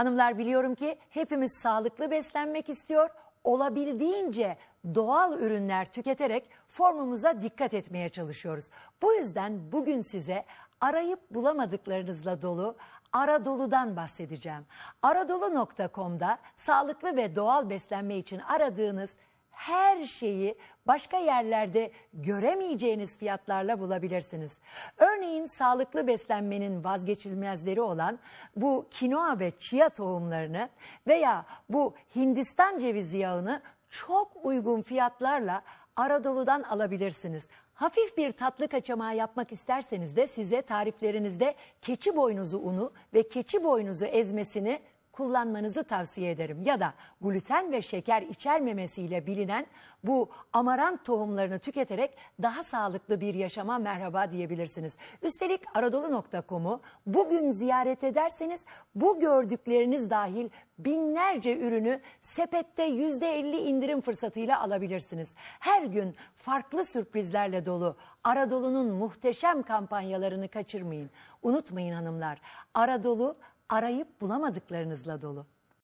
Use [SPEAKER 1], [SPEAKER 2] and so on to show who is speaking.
[SPEAKER 1] Hanımlar biliyorum ki hepimiz sağlıklı beslenmek istiyor. Olabildiğince doğal ürünler tüketerek formumuza dikkat etmeye çalışıyoruz. Bu yüzden bugün size arayıp bulamadıklarınızla dolu Aradolu'dan bahsedeceğim. Aradolu.com'da sağlıklı ve doğal beslenme için aradığınız her şeyi başka yerlerde göremeyeceğiniz fiyatlarla bulabilirsiniz. Ön Örneğin sağlıklı beslenmenin vazgeçilmezleri olan bu kinoa ve chia tohumlarını veya bu Hindistan cevizi yağını çok uygun fiyatlarla Aradolu'dan alabilirsiniz. Hafif bir tatlı kaçamağı yapmak isterseniz de size tariflerinizde keçi boynuzu unu ve keçi boynuzu ezmesini kullanmanızı tavsiye ederim. Ya da gluten ve şeker içermemesiyle bilinen bu amarant tohumlarını tüketerek daha sağlıklı bir yaşama merhaba diyebilirsiniz. Üstelik aradolu.com'u bugün ziyaret ederseniz bu gördükleriniz dahil binlerce ürünü sepette %50 indirim fırsatıyla alabilirsiniz. Her gün farklı sürprizlerle dolu Aradolu'nun muhteşem kampanyalarını kaçırmayın. Unutmayın hanımlar, Aradolu arayıp bulamadıklarınızla dolu.